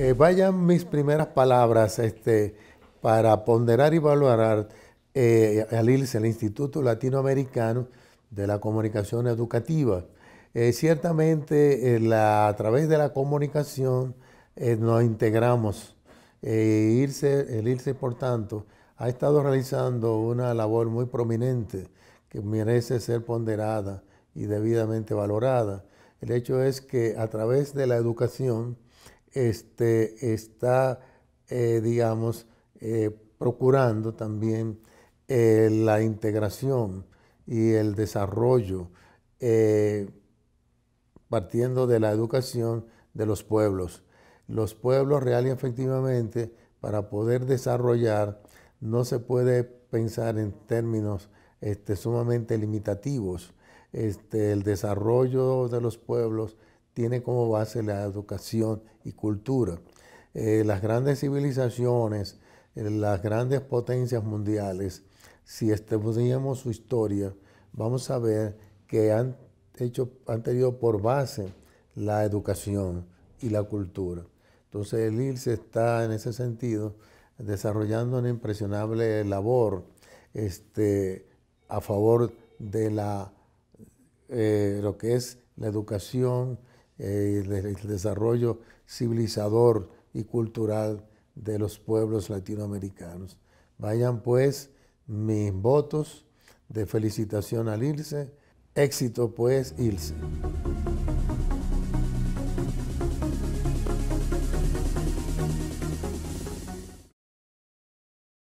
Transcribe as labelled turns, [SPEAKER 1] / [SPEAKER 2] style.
[SPEAKER 1] Eh, vayan mis primeras palabras este, para ponderar y valorar eh, al el Instituto Latinoamericano de la Comunicación Educativa. Eh, ciertamente a través de la comunicación nos integramos. el ILSE, por tanto, ha estado realizando una labor muy prominente que merece ser ponderada y debidamente valorada. El hecho es que a través de la educación, este, está, eh, digamos, eh, procurando también eh, la integración y el desarrollo, partiendo de la educación de los pueblos. Los pueblos reales efectivamente, para poder desarrollar, no se puede pensar en términos este, sumamente limitativos. Este, el desarrollo de los pueblos tiene como base la educación y cultura. Eh, las grandes civilizaciones, eh, las grandes potencias mundiales, si estudiamos su historia, vamos a ver que han, hecho, han tenido por base la educación y la cultura. Entonces el ILSE está en ese sentido desarrollando una impresionable labor este, a favor de la, eh, lo que es la educación el, desarrollo civilizador y cultural de los pueblos latinoamericanos. Vayan pues mis votos de felicitación al Ilse. Éxito pues, Ilse.